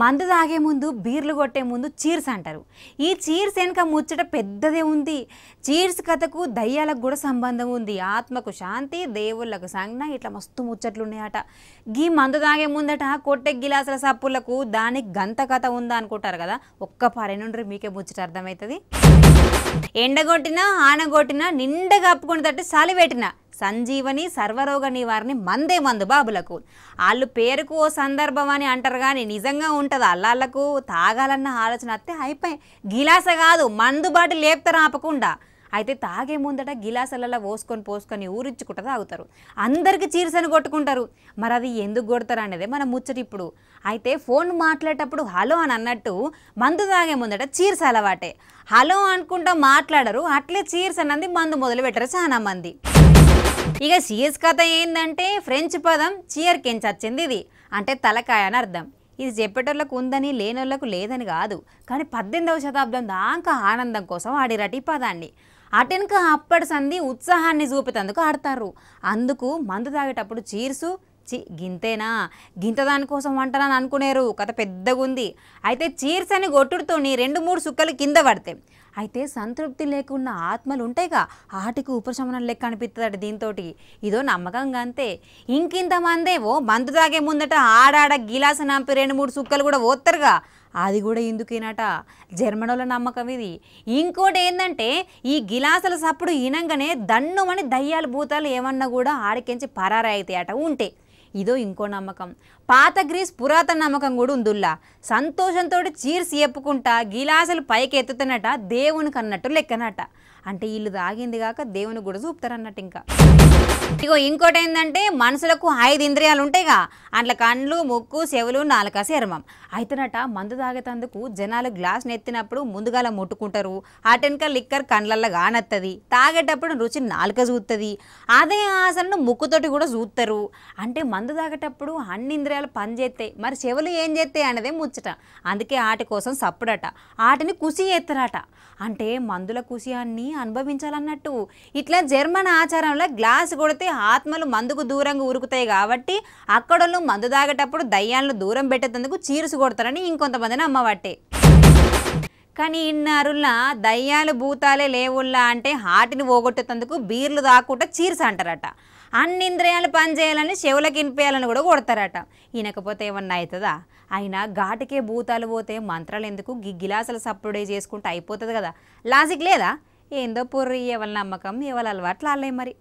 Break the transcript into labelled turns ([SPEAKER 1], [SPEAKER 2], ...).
[SPEAKER 1] మందు తాగే ముందు బీర్లు కొట్టే ముందు చీర్స్ అంటారు ఈ చీర్స్ వెనుక ముచ్చట పెద్దదే ఉంది చీర్స్ కథకు దయ్యాలకు కూడా సంబంధం ఉంది ఆత్మకు శాంతి దేవుళ్ళకు సంజ్ఞ ఇట్లా మస్తు ముచ్చట్లున్నాయట గీ మందు తాగే ముందట కొట్టే గిలాసుల సప్పులకు దానికి గంత కథ ఉందా అనుకుంటారు కదా ఒక్క పరెనుండ్రి మీకే ముచ్చట అర్థమవుతుంది ఎండగొట్టినా ఆనగొట్టినా నిండగా అప్పుకుని తట్టి పెట్టినా సంజీవని సర్వరోగ నివారణి మందే మందు బాబులకు వాళ్ళు పేరుకు ఓ సందర్భం అని అంటారు కానీ నిజంగా ఉంటుంది అల్లాళ్ళకు తాగాలన్న ఆలోచన అత్తే అయిపోయి గిలాస కాదు మందు బాటి లేపుతారు ఆపకుండా అయితే తాగే ముందట గిలాసలలో పోసుకొని పోసుకొని ఊరించుకుంటూ తాగుతారు అందరికీ చీరసను కొట్టుకుంటారు మరి అది ఎందుకు కొడతారు అనేది మన ముచ్చట ఇప్పుడు అయితే ఫోన్ మాట్లాడేటప్పుడు హలో అని అన్నట్టు మందు తాగే ముందట చీరస అలవాటే హలో అనుకుంటా మాట్లాడరు అట్లే చీర్స్ అన్నది మందు మొదలు పెట్టరు చాలామంది ఇక షియస్ కథ ఏంటంటే ఫ్రెంచ్ పదం చీర్ కించి వచ్చింది ఇది అంటే తలకాయ అని అర్థం ఇది చెప్పేటోళ్ళకు ఉందని లేనోళ్ళకు లేదని కాదు కానీ పద్దెనిమిదవ శతాబ్దం దాకా ఆనందం కోసం ఆడిరటి పదాన్ని అటెన్క అప్పటి సంధి ఉత్సాహాన్ని చూపేటందుకు ఆడతారు అందుకు మందు తాగేటప్పుడు చీర్సు చి గింతేనా గింత దానికోసం వంటనని అనుకునేరు కథ పెద్దగుంది అయితే చీర్స్ అని కొట్టుడుతోని రెండు మూడు సుక్కలు కింద పడితే అయితే సంతృప్తి లేకున్న ఆత్మలు ఉంటాయిగా ఆటికి ఉపశమనం లెక్క అనిపిస్తుంది దీంతో ఇదో నమ్మకంగా అంతే ఇంకింతమందేవో మందు తాగే ముందట ఆడాడ గిలాసు నాంపి రెండు మూడు సుక్కలు కూడా పోతారుగా అది కూడా ఎందుకేనట జర్మనోల నమ్మకం ఇది ఇంకోటి ఏంటంటే ఈ గిలాసుల సప్పుడు ఇనంగానే దన్నుమని దయ్యాలు భూతాలు ఏమన్నా కూడా ఆడికించి పరారాయితే అట ఉంటే ఇదో ఇంకో నమ్మకం పాత గ్రీస్ పురాతన నమ్మకం కూడా ఉందిల్లా సంతోషంతో చీర్స్ చెప్పుకుంటా గిలాసులు పైకి ఎత్తుతున్నట దేవునికి అన్నట్టు లెక్కనట అంటే వీళ్ళు తాగింది కాక దేవుని కూడా చూపుతారన్నట్టు ఇంకా ఇగో ఇంకోటి ఏంటంటే మనుషులకు ఐదు ఇంద్రియాలు ఉంటాయిగా అట్లా కండ్లు ముక్కు చెవులు నాలుక శర్మం అయితేనట మందు తాగేటందుకు జనాలు గ్లాస్ నెత్తినప్పుడు ముందుగాల ముట్టుకుంటారు అటెన్క లిక్కర్ కండ్లల్లో కానత్తది తాగేటప్పుడు రుచి నాలుక చూస్తుంది అదే ఆసనను ముక్కుతోటి కూడా చూస్తారు అంటే మందు తాగేటప్పుడు అన్ని ఇంద్రియాలు పనిచేస్తాయి మరి చెవులు ఏం చేస్తాయి అనేదే ముచ్చట అందుకే ఆట కోసం సప్పుడట ఆటని కుసి చేస్తారట అంటే మందుల అన్ని అనుభవించాలన్నట్టు ఇట్లా జర్మన్ ఆచారంలో గ్లాస్ కూడా లేకపోతే ఆత్మలు మందుకు దూరంగా ఉరుకుతాయి కాబట్టి అక్కడోళ్ళు మందు తాగేటప్పుడు దయ్యాలను దూరం పెట్టేందుకు చీరుసు కొడతారని ఇంకొంతమందిని అమ్మవాటే కానీ ఇన్నారుల్లా దయ్యాలు భూతాలే లేవుల్లా అంటే హాటిని పోగొట్టేందుకు బీర్లు తాకుండా చీర్స్ అంటారట అన్ని ఇంద్రియాలు పనిచేయాలని చెవులకు ఇనిపేయాలని కూడా కొడతారట ఈనకపోతే ఏమన్నా అవుతుందా అయినా ఘాటికే భూతాలు పోతే మంత్రాలు ఎందుకు గిగ్గిలాసలు సప్పుడే చేసుకుంటే అయిపోతుంది కదా లాజిక్ లేదా ఏందో పొర్రి ఎవరి నమ్మకం ఎవరి అలవాట్లు వాళ్ళే మరి